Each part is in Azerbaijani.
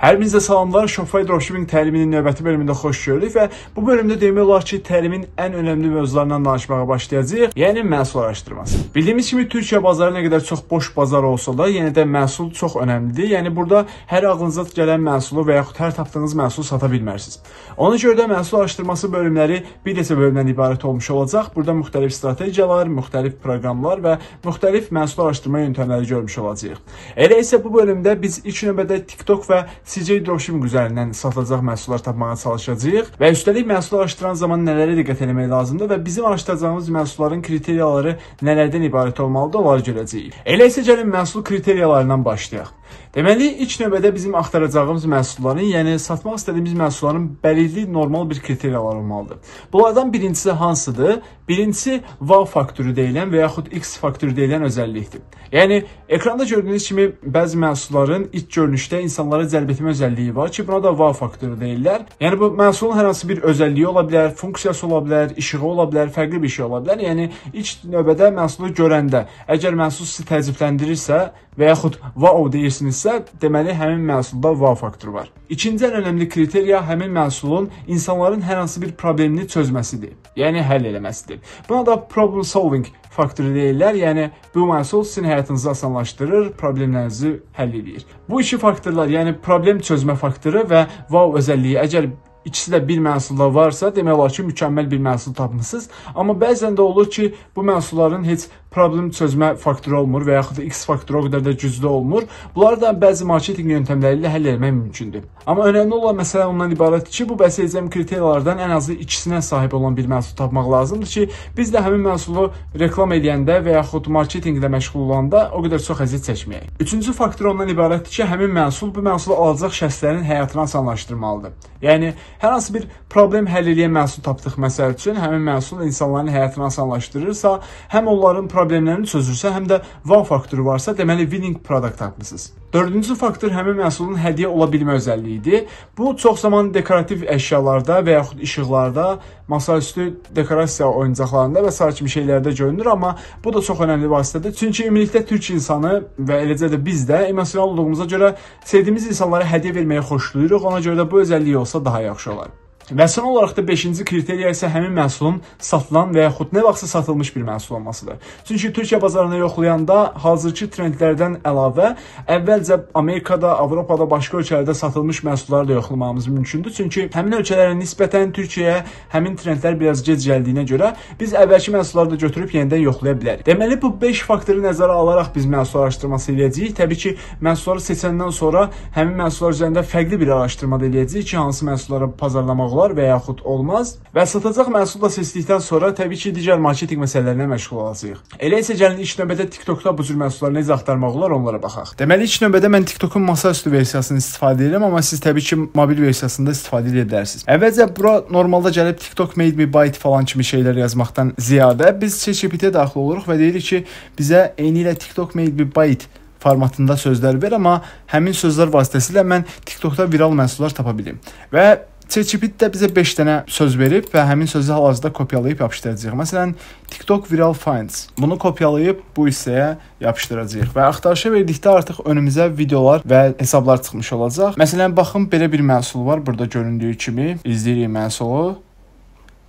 Hər birinizə salamlar. Shopify Dropshipping təliminin növbəti bölümündə xoş gördük və bu bölümdə demək olar ki, təlimin ən önəmli mövzularından danışmağa başlayacağıq, yəni məhsul araşdırması. Bildiyimiz kimi Türkiyə bazarı nə qədər çox boş bazar olsa da, yenə yəni də məhsul çox önəmlidir. Yəni burada hər ağlınıza gələn məhsulu və yaxud hər tapdığınız məhsulu sata bilmərsiniz. Ona görə də məhsul araşdırması bölümləri bir neçə bölümdən ibarət olmuş olacaq. Burada müxtəlif strategiyalar, müxtəlif proqramlar və müxtəlif məhsul araşdırma yöntəmləri görmüş olacağıq. Elə isə bu bölümdə biz ilk növbədə TikTok və CJ Dropshipping üzərindən satılacaq məhsullar tapmağa çalışacağıq və üstəlik məhsul araşdıran zaman nələrə diqqət etmək lazımdır və bizim araşdıracağımız məhsulların kriteriyaları nələrdən ibarət olmalıdır, onları görəcəyik. Elə isə gəlin məhsul kriteriyalarından başlayaq. Deməli, ilk növbədə bizim axtaracağımız məhsulların, yəni satmaq istədiyimiz məhsulların bəlirli normal bir kriteriyalar olmalıdır. Bunlardan birincisi hansıdır? Birincisi wow faktoru deyilən və yaxud x faktoru deyilən özəllikdir. Yəni ekranda gördüyünüz kimi bəzi məhsulların ilk görünüşdə insanları cəlb etmə özəlliyi var ki, buna da wow faktoru deyirlər. Yəni bu məhsulun hər hansı bir özəlliyi ola bilər, funksiyası ola bilər, işığı ola bilər, fərqli bir şey ola bilər. Yəni ilk növbədə məhsulu görəndə əgər məhsul sizi təəccübləndirirsə, və yaxud wow deyirsinizsə, deməli həmin məhsulda wow faktoru var. İkinci ən önəmli kriteriya həmin məhsulun insanların hər hansı bir problemini çözməsidir, yəni həll eləməsidir. Buna da problem solving faktoru deyirlər, yəni bu məhsul sizin həyatınızı asanlaşdırır, problemlərinizi həll eləyir. Bu iki faktorlar, yəni problem çözmə faktoru və wow özəlliyi əgər İkisi də bir məhsulda varsa, demək olar ki, mükəmməl bir məhsul tapmısınız. Amma bəzən də olur ki, bu məhsulların heç problem çözmə faktoru olmur və yaxud da X faktoru o qədər də güclü olmur. Bunları da bəzi marketinq yöntəmləri ilə həll etmək mümkündür. Amma önəmli olan məsələ ondan ibarətdir ki, bu bəhs edəcəyim kriteriyalardan ən azı ikisinə sahib olan bir məhsul tapmaq lazımdır ki, biz də həmin məhsulu reklam edəndə və yaxud marketinqlə məşğul olanda o qədər çox əziyyət çəkməyək. Üçüncü faktor ondan ibarətdir ki, həmin məhsul bu məhsulu alacaq şəxslərin həyatını asanlaşdırmalıdır. Yəni hər hansı bir problem həll edən məhsul tapdıq məsəl üçün, həmin məhsul insanların həyatını asanlaşdırırsa, həm onların problemlərini çözürsə, həm də wow faktoru varsa, deməli winning product tapmısınız. Dördüncü faktor həmin məhsulun hədiyyə ola bilmə özəlliyidir. Bu çox zaman dekorativ əşyalarda və yaxud işıqlarda, masaüstü dekorasiya oyuncaqlarında və sair kimi şeylərdə görünür, amma bu da çox önəmli vasitədir. Çünki ümumilikdə türk insanı və eləcə də biz də emosional olduğumuza görə sevdiyimiz insanlara hədiyyə verməyi xoşlayırıq. Ona görə də bu özəlliyi olsa daha yaxşı olar. Və son olaraq da 5-ci kriteriya isə həmin məhsulun satılan və yaxud nə vaxtsa satılmış bir məhsul olmasıdır. Çünki Türkiyə bazarını yoxlayanda hazırki trendlərdən əlavə əvvəlcə Amerikada, Avropada, başqa ölkələrdə satılmış məhsulları da yoxlamağımız mümkündür. Çünki həmin ölkələrə nisbətən Türkiyəyə həmin trendlər biraz gec gəldiyinə görə biz əvvəlki məhsulları da götürüb yenidən yoxlaya bilərik. Deməli bu 5 faktoru nəzərə alaraq biz məhsul araşdırması eləyəcəyik. Təbii ki, məhsulları seçəndən sonra həmin məhsullar üzərində fərqli bir araşdırma da eləyəcəyik ki, hansı məhsulları pazarlamaq olar olar və yaxud olmaz və satacaq məhsulla seçdikdən sonra təbii ki, digər marketinq məsələlərinə məşğul olacağıq. Elə isə gəlin ilk növbədə TikTokda bu cür məhsulları necə axtarmaq olar onlara baxaq. Deməli ilk növbədə mən TikTokun masaüstü versiyasını istifadə edirəm, amma siz təbii ki, mobil versiyasında istifadə edə bilərsiniz. Əvvəlcə bura normalda gəlib TikTok made me buy it falan kimi şeylər yazmaqdan ziyadə biz ChatGPT-yə daxil oluruq və deyirik ki, bizə eyni ilə TikTok made me buy it formatında sözlər ver, amma həmin sözlər vasitəsilə mən TikTokda viral məhsullar tapa bilim. Və ChatGPT də bizə 5 dənə söz verib və həmin sözü hal-hazırda kopyalayıb yapışdıracağıq. Məsələn, TikTok viral finds. Bunu kopyalayıb bu hissəyə yapışdıracağıq və axtarışa verdikdə artıq önümüzə videolar və hesablar çıxmış olacaq. Məsələn, baxın belə bir məhsul var, burada göründüyü kimi. İzləyirik məhsulu.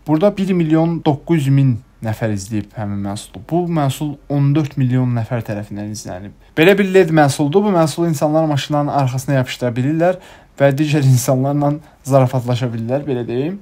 Burada 1 milyon 900 min nəfər izləyib həmin məhsulu. Bu məhsul 14 milyon nəfər tərəfindən izlənib. Belə bir LED məhsuldur. Bu məhsulu insanlar maşınların arxasına yapışdıra bilirlər və digər insanlarla zarafatlaşa bilirlər, belə deyim.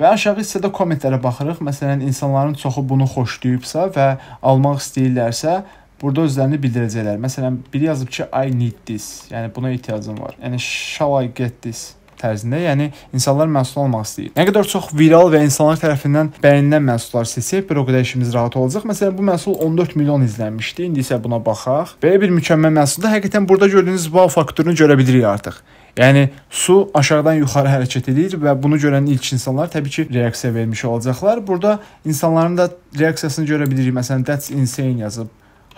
Və aşağı hissədə kommentlərə baxırıq. Məsələn, insanların çoxu bunu xoşlayıbsa və almaq istəyirlərsə, burada özlərini bildirəcəklər. Məsələn, biri yazıb ki, I need this. Yəni buna ehtiyacım var. Yəni shall I get this? tərzində, yəni insanlar məhsul olmaq istəyir. Nə qədər çox viral və insanlar tərəfindən bəyənilən məhsullar seçsək, bir o qədər işimiz rahat olacaq. Məsələn, bu məhsul 14 milyon izlənmişdi. İndi isə buna baxaq. Belə bir mükəmməl məhsulda həqiqətən burada gördüyünüz wow faktorunu görə bilirik artıq. Yəni su aşağıdan yuxarı hərəkət edir və bunu görən ilk insanlar təbii ki, reaksiya vermiş olacaqlar. Burada insanların da reaksiyasını görə bilirik. Məsələn, that's insane yazıb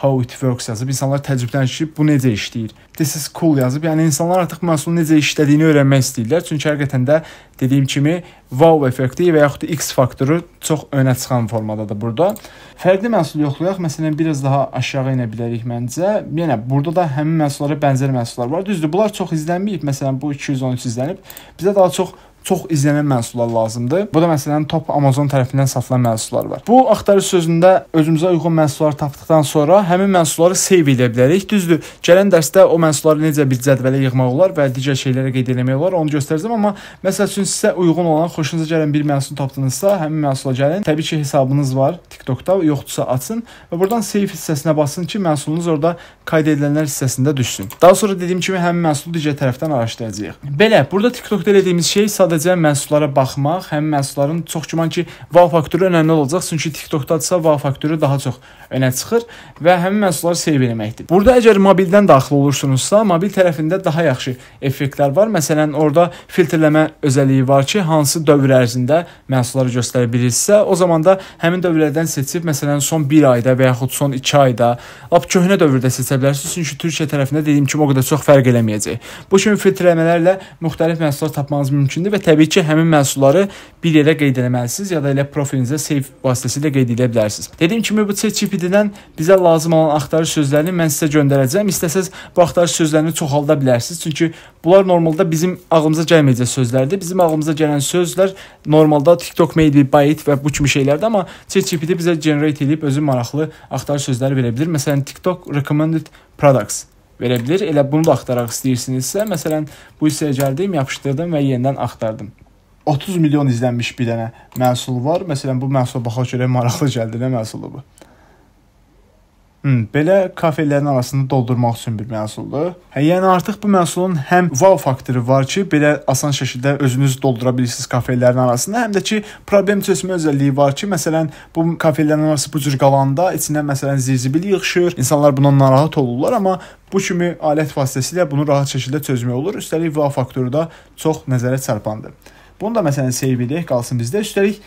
how it works yazıb insanlar təəccübdən ki, bu necə işləyir? This is cool yazıb, yəni insanlar artıq məhsulun necə işlədiyini öyrənmək istəyirlər. Çünki həqiqətən də dediyim kimi wow effekti və yaxud da x faktoru çox önə çıxan formadadır burada. Fərqli məhsul yoxlayaq, məsələn, biraz daha aşağı enə bilərik məncə. Yenə burada da həmin məhsullara bənzər məhsullar var. Düzdür, bunlar çox izlənməyib. Məsələn, bu 213 izlənib. Bizə daha çox çox izlənən məhsullar lazımdır. Bu da məsələn Top Amazon tərəfindən satılan məhsullar var. Bu axtarış sözündə özümüzə uyğun məhsulları tapdıqdan sonra həmin məhsulları save edə bilərik. Düzdür, gələn dərsdə o məhsulları necə bir cədvələ yığmaq olar və digər şeylərə qeyd eləmək olar, onu göstərəcəm, amma məsəl üçün sizə uyğun olan, xoşunuza gələn bir məhsul tapdınızsa, həmin məhsula gəlin. Təbii ki, hesabınız var TikTokda, yoxdursa açın və buradan save hissəsinə basın ki, məhsulunuz orada qayd edilənlər hissəsində düşsün. Daha sonra dediyim kimi həmin məhsulu digər tərəfdən araşdıracağıq. Belə, burada TikTokda elədiyimiz şey sadəcə sadəcə məhsullara baxmaq, həm məhsulların çox güman ki, wow faktoru önəmli olacaq, çünki TikTokdadsa wow faktoru daha çox önə çıxır və həmin məhsulları seyv eləməkdir. Burada əgər mobildən daxil olursunuzsa, mobil tərəfində daha yaxşı effektlər var. Məsələn, orada filtrləmə özəlliyi var ki, hansı dövr ərzində məhsulları göstərə bilirsə, o zaman da həmin dövrlərdən seçib, məsələn, son 1 ayda və yaxud son 2 ayda, lap köhnə dövrdə seçə bilərsiniz, çünki Türkiyə tərəfində dediyim kimi o qədər çox fərq eləməyəcək. Bu kimi filtrləmələrlə müxtəlif məhsullar tapmağınız mümkündür və təbii ki, həmin məhsulları bir yerə qeyd etməlisiniz ya da elə profilinizə save vasitəsilə qeyd edə bilərsiniz. Dediyim kimi bu ChatGPT-dən bizə lazım olan axtarış sözlərini mən sizə göndərəcəm. İstəsəz bu axtarış sözlərini çoxalda bilərsiniz. Çünki bunlar normalda bizim ağlımıza gəlməyəcək sözlərdir. Bizim ağlımıza gələn sözlər normalda TikTok made byte və bu kimi şeylərdir, amma ChatGPT bizə generate edib özü maraqlı axtarış sözləri verə bilər. Məsələn, TikTok recommended products verə bilir. Elə bunu da axtaraq istəyirsinizsə, məsələn, bu hissəyə gəldim, yapışdırdım və yenidən axtardım. 30 milyon izlənmiş bir dənə məhsul var. Məsələn, bu məhsula baxaq görək maraqlı gəldi, nə məhsulu bu? Hmm, belə kafelərin arasını doldurmaq üçün bir məhsuldur. Hə, yəni artıq bu məhsulun həm wow faktoru var ki, belə asan şəkildə özünüz doldura bilirsiniz kafelərin arasında, həm də ki, problem çözmə özəlliyi var ki, məsələn, bu kafelərin arası bu cür qalanda içinə məsələn zirzibil yığışır. İnsanlar bundan narahat olurlar, amma bu kimi alət vasitəsilə bunu rahat şəkildə çözmək olur. Üstəlik wow faktoru da çox nəzərə çarpandır. Bunu da məsələn save edək, qalsın bizdə. Üstəlik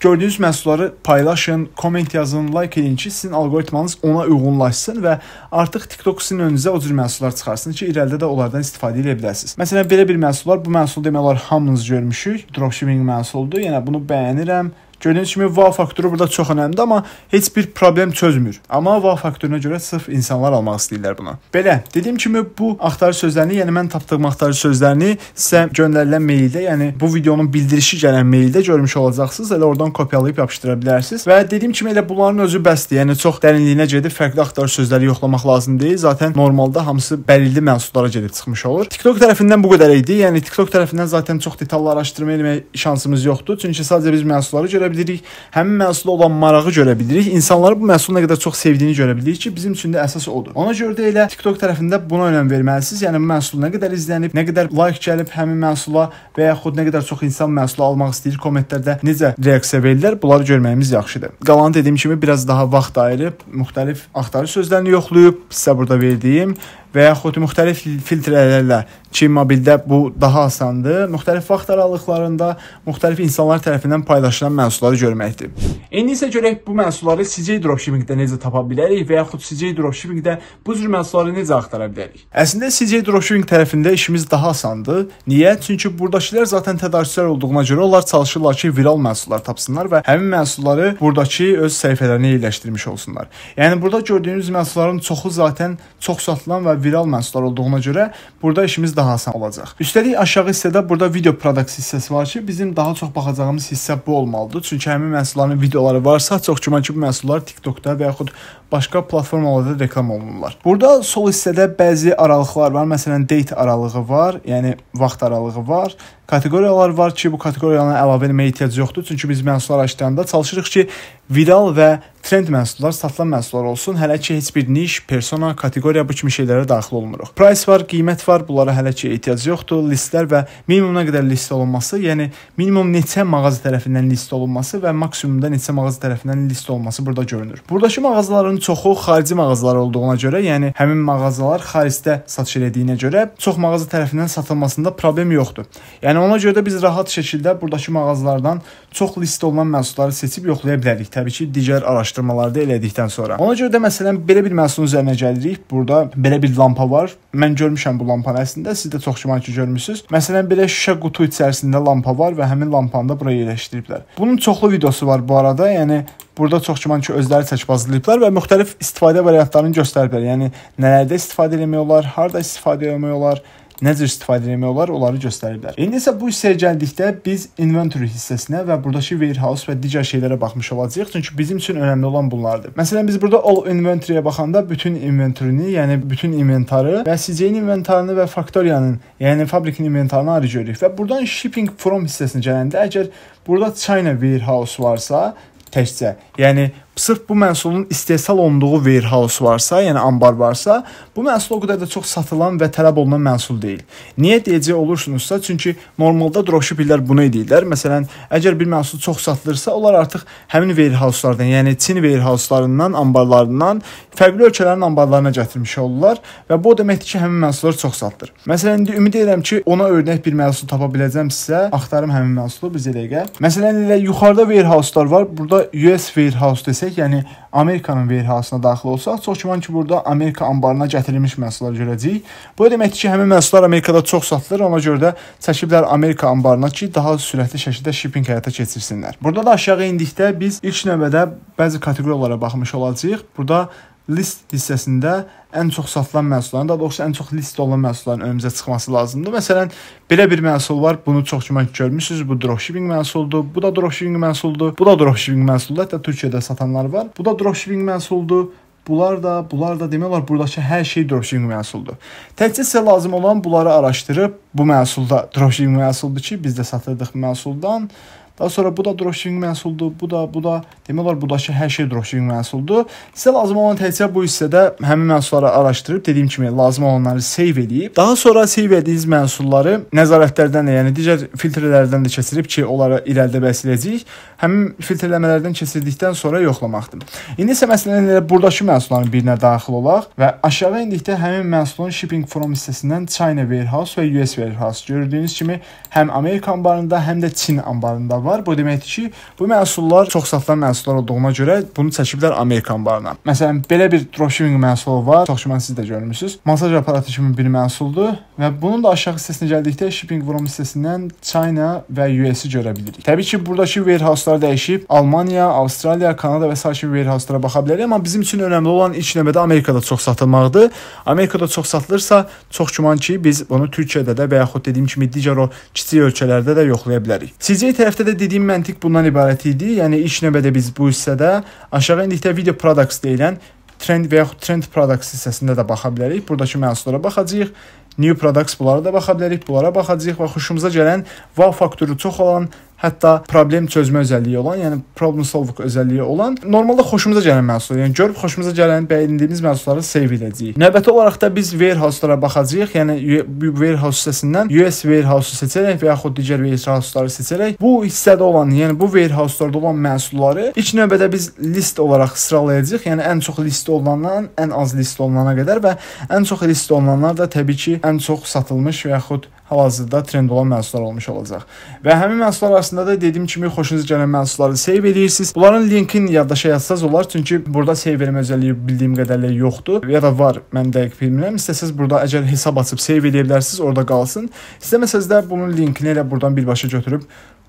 Gördüyünüz məhsulları paylaşın, komment yazın, like edin ki, sizin alqoritmanız ona uyğunlaşsın və artıq TikTok sizin önünüzə o cür məhsullar çıxarsın ki, irəlidə də onlardan istifadə edə bilərsiniz. Məsələn, belə bir məhsullar, bu məhsul demək olar hamımız görmüşük. Dropshipping məhsuludur. Yəni bunu bəyənirəm, Gördüyünüz kimi va faktoru burada çox önəmlidir, amma heç bir problem çözmür. Amma va faktoruna görə sırf insanlar almaq istəyirlər buna. Belə, dediyim kimi bu axtarış sözlərini, yəni mən tapdığım axtarış sözlərini sizə göndərilən meyldə, yəni bu videonun bildirişi gələn meyldə görmüş olacaqsınız. Elə oradan kopyalayıb yapışdıra bilərsiniz. Və dediyim kimi elə bunların özü bəsdir. Yəni çox dərinliyinə gedib fərqli axtarış sözləri yoxlamaq lazım deyil. Zaten normalda hamısı bəlirli məhsullara gedib çıxmış olur. TikTok tərəfindən bu qədər idi. Yəni TikTok tərəfindən zaten çox detallı araşdırma eləmək şansımız yoxdur. Çünki sadəcə biz məhsulları görə bilirik, həmin məhsula olan marağı görə bilirik, insanları bu məhsulu nə qədər çox sevdiyini görə bilirik ki, bizim üçün də əsas odur. Ona görə də elə TikTok tərəfində buna önəm verməlisiniz. Yəni bu məhsul nə qədər izlənib, nə qədər like gəlib həmin məhsula və yaxud nə qədər çox insan məhsulu almaq istəyir, kommentlərdə necə reaksiya verirlər, bunları görməyimiz yaxşıdır. Qalan dediyim kimi biraz daha vaxt ayırıb müxtəlif axtarış sözlərini yoxlayıb sizə burada verdiyim və yaxud müxtəlif filtrlərlə ki, mobildə bu daha asandır, müxtəlif vaxt aralıqlarında müxtəlif insanlar tərəfindən paylaşılan məhsulları görməkdir. İndi isə görək bu məhsulları CJ dropshippingdə necə tapa bilərik və yaxud CJ dropshippingdə bu cür məhsulları necə axtara bilərik? Əslində CJ dropshipping tərəfində işimiz daha asandır. Niyə? Çünki burdakılar zaten tədarüçlər olduğuna görə onlar çalışırlar ki, viral məhsullar tapsınlar və həmin məhsulları burdakı öz səhifələrinə yerləşdirmiş olsunlar. Yəni burada gördüyünüz məhsulların çoxu zaten çox satılan və viral məhsullar olduğuna görə burada işimiz daha asan olacaq. Üstəlik aşağı hissədə burada video products hissəsi var ki, bizim daha çox baxacağımız hissə bu olmalıdır. Çünki həmin məhsulların videoları varsa, çox güman ki, bu məhsullar TikTokda və yaxud başqa platformalarda reklam olunurlar. Burada sol hissədə bəzi aralıqlar var. Məsələn, date aralığı var, yəni vaxt aralığı var. Kateqoriyalar var ki, bu kateqoriyalara əlavə etməyə ehtiyac yoxdur. Çünki biz məhsullar açdığında çalışırıq ki, viral və trend məhsullar, satılan məhsullar olsun, hələ ki heç bir niş, persona, kateqoriya bu kimi şeylərə daxil olmuruq. Price var, qiymət var, bunlara hələ ki ehtiyac yoxdur. Listlər və minimuma qədər list olunması, yəni minimum neçə mağaza tərəfindən list olunması və maksimumda neçə mağaza tərəfindən list olması burada görünür. Buradakı mağazaların çoxu xarici mağazalar olduğuna görə, yəni həmin mağazalar xaricdə satış elədiyinə görə çox mağaza tərəfindən satılmasında problem yoxdur. Yəni ona görə də biz rahat şəkildə buradakı mağazalardan çox list olunan məhsulları seçib yoxlaya bilərik. Təbii ki, digər araşdırmalar araşdırmalarda elədikdən sonra. Ona görə də məsələn belə bir məhsulun üzərinə gəlirik. Burada belə bir lampa var. Mən görmüşəm bu lampanı əslində. Siz də çox güman ki görmüsüz. Məsələn belə şüşə qutu içərisində lampa var və həmin lampanı da bura yerləşdiriblər. Bunun çoxlu videosu var bu arada. Yəni burada çox güman ki özləri çəkbazlayıblar və müxtəlif istifadə variantlarını göstəriblər. Yəni nələrdə istifadə etmək olar, harda istifadə etmək olar, necə istifadə etmək olar, onları göstəriblər. İndi isə bu hissəyə gəldikdə biz inventory hissəsinə və buradakı warehouse və digər şeylərə baxmış olacağıq, çünki bizim üçün önəmli olan bunlardır. Məsələn, biz burada all inventory-yə baxanda bütün inventory-ni, yəni bütün inventarı və CJ-nin inventarını və faktoriyanın, yəni fabrikin inventarını ayrı görürük və buradan shipping from hissəsinə gələndə əgər burada China warehouse varsa, təkcə, yəni sırf bu məhsulun istehsal olunduğu warehouse varsa, yəni anbar varsa, bu məhsul o qədər də çox satılan və tələb olunan məhsul deyil. Niyə deyəcək olursunuzsa, çünki normalda dropshipperlər bunu edirlər. Məsələn, əgər bir məhsul çox satılırsa, onlar artıq həmin warehouse-lardan, yəni Çin warehouse-larından, anbarlarından fərqli ölkələrin anbarlarına gətirmiş olurlar və bu o deməkdir ki, həmin məhsullar çox satılır. Məsələn, indi ümid edirəm ki, ona örnək bir məhsul tapa biləcəmsə, axtarım həmin məhsulu biz eləyək. Məsələn, elə yuxarıda warehouse-lar var. Burada US warehouse desə etsək, yəni Amerikanın verhasına daxil olsaq, çox güman ki, burada Amerika anbarına gətirilmiş məhsullar görəcəyik. Bu deməkdir ki, həmin məhsullar Amerikada çox satılır, ona görə də çəkiblər Amerika anbarına ki, daha sürətli şəkildə shipping həyata keçirsinlər. Burada da aşağı endikdə biz ilk növbədə bəzi kateqoriyalara baxmış olacağıq. Burada list hissəsində ən çox satılan məhsulların, daha doğrusu ən çox listdə olan məhsulların önümüzə çıxması lazımdır. Məsələn, belə bir məhsul var. Bunu çox güman görmüsüz. Bu dropshipping məhsuludur. Bu da dropshipping məhsuludur. Bu da dropshipping məhsuludur. Hətta Türkiyədə satanlar var. Bu da dropshipping məhsuludur. Bunlar da, bunlar da demək olar burdakı hər şey dropshipping məhsuludur. Təkcə sizə lazım olan bunları araşdırıb bu məhsulda dropshipping məhsuldur ki, biz də satırdıq məhsuldan Daha sonra bu da dropshipping məhsuldur, bu da, bu da demək olar budakı hər şey dropshipping məhsuldur. Sizə lazım olan təkcə bu hissədə həmin məhsulları araşdırıb, dediyim kimi lazım olanları save edib, daha sonra save etdiyiniz məhsulları nəzarətlərdən də, yəni digər filtrlərdən də keçirib ki, onları irəlidə bəhs edəcəyik. Həmin filtrləmələrdən keçirdikdən sonra yoxlamaqdır. İndi isə məsələn elə burdakı məhsulların birinə daxil olaq və aşağı endikdə həmin məhsulun shipping from hissəsindən China warehouse və US warehouse gördüyünüz kimi həm Amerika anbarında, həm də Çin anbarında var. Bu deməkdir ki, bu məhsullar çox satılan məhsullar olduğuna görə bunu çəkiblər Amerikan barına. Məsələn, belə bir dropshipping məhsulu var. Çox şübhən siz də görmüsüz. Masaj aparatı kimi bir məhsuldur və bunun da aşağı hissəsinə gəldikdə shipping vurum hissəsindən China və US-i görə bilirik. Təbii ki, burdakı warehouse-lar dəyişib Almaniya, Avstraliya, Kanada və sair kimi warehouse-lara baxa bilərik, amma bizim üçün önəmli olan ilk növbədə Amerikada çox satılmaqdır. Amerikada çox satılırsa, çox güman ki, biz bunu Türkiyədə də və yaxud dediyim kimi digər o kiçik ölkələrdə də yoxlaya bilərik. CJ tərəfdə də dediyim məntiq bundan ibarət idi. Yəni ilk növbədə biz bu hissədə aşağı endikdə video products deyilən trend və yaxud trend products hissəsində də baxa bilərik. Buradakı məhsullara baxacağıq. New products bunlara da baxa bilərik, bunlara baxacağıq və xoşumuza gələn wow faktoru çox olan Hətta problem çözmə özəlliyi olan, yəni problem solving özəlliyi olan normalda xoşumuza gələn məhsullar, yəni görüb xoşumuza gələn bəyəndiyimiz məhsulları save edəcəyik. Növbəti olaraq da biz warehouse-lara baxacağıq. Yəni bu warehouse hissəsindən US warehouse-u seçərək və yaxud digər warehouse-ları seçərək bu hissədə olan, yəni bu warehouse-larda olan məhsulları ilk növbədə biz list olaraq sıralayacağıq. Yəni ən çox list olandan ən az list olunana qədər və ən çox list olunanlar da təbii ki, ən çox satılmış və yaxud hal-hazırda trend olan məhsullar olmuş olacaq. Və həmin məhsullar arasında da dediyim kimi xoşunuza gələn məhsulları seyv edirsiniz. Bunların linkini yaddaşa yazsaz olar, çünki burada seyv eləmə özəlliyi bildiyim qədərlə yoxdur. Ya da var, mən dəqiq bilmirəm. İstəsəz burada əgər hesab açıb seyv eləyə bilərsiniz, orada qalsın. İstəməsəz də bunun linkini elə buradan birbaşa götürüb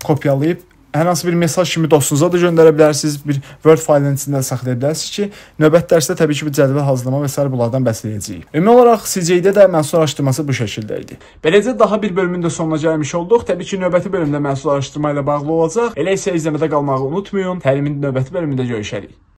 kopyalayıb hər hansı bir mesaj kimi dostunuza da göndərə bilərsiniz, bir Word faylinin içində saxlaya bilərsiniz ki, növbət dərsdə təbii ki, bir cədvəl hazırlama və s. bunlardan bəhs edəcəyik. Ümumi olaraq CJ-də də məhsul araşdırması bu şəkildə idi. Beləcə daha bir bölümün də sonuna gəlmiş olduq. Təbii ki, növbəti bölümdə məhsul araşdırma ilə bağlı olacaq. Elə isə izləmədə qalmağı unutmayın. Təlimin növbəti bölümündə görüşərik.